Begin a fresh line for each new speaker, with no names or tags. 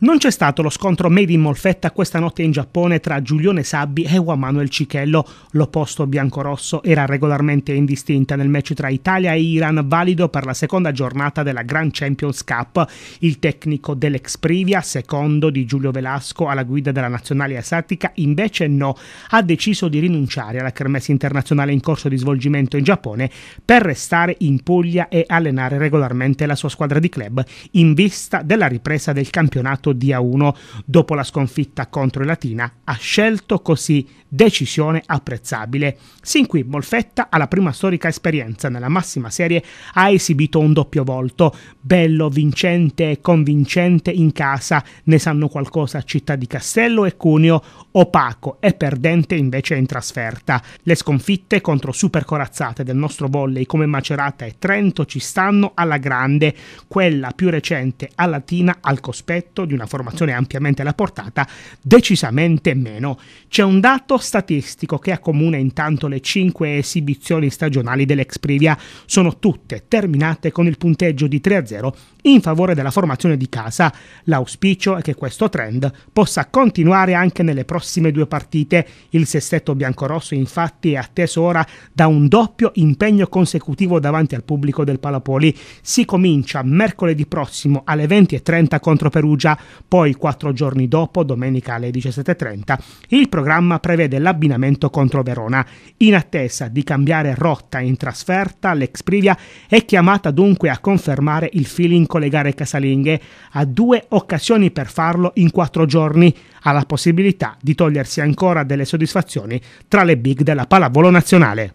Non c'è stato lo scontro made in molfetta questa notte in Giappone tra Giulione Sabbi e Juan Manuel Cichello. L'opposto biancorosso era regolarmente indistinta nel match tra Italia e Iran, valido per la seconda giornata della Grand Champions Cup. Il tecnico dell'ex Privia, secondo di Giulio Velasco alla guida della nazionale asiatica, invece no, ha deciso di rinunciare alla kermesse internazionale in corso di svolgimento in Giappone per restare in Puglia e allenare regolarmente la sua squadra di club in vista della ripresa del campionato passato dia 1 dopo la sconfitta contro il Latina, ha scelto così decisione apprezzabile. Sin qui Molfetta alla prima storica esperienza nella massima serie ha esibito un doppio volto, bello, vincente e convincente in casa, ne sanno qualcosa Città di Castello e Cuneo, opaco e perdente invece in trasferta. Le sconfitte contro supercorazzate del nostro volley come Macerata e Trento ci stanno alla grande, quella più recente a Latina al cospetto di una formazione ampiamente alla portata, decisamente meno. C'è un dato statistico che accomuna intanto le cinque esibizioni stagionali dell'Exprivia. sono tutte terminate con il punteggio di 3-0 in favore della formazione di casa. L'auspicio è che questo trend possa continuare anche nelle prossime due partite. Il sestetto biancorosso infatti è atteso ora da un doppio impegno consecutivo davanti al pubblico del Palapoli. Si comincia mercoledì prossimo alle 20.30 contro Perugia, poi, quattro giorni dopo, domenica alle 17.30, il programma prevede l'abbinamento contro Verona. In attesa di cambiare rotta in trasferta, l'ex Privia è chiamata dunque a confermare il feeling con le gare casalinghe. Ha due occasioni per farlo in quattro giorni. Ha la possibilità di togliersi ancora delle soddisfazioni tra le big della pallavolo nazionale.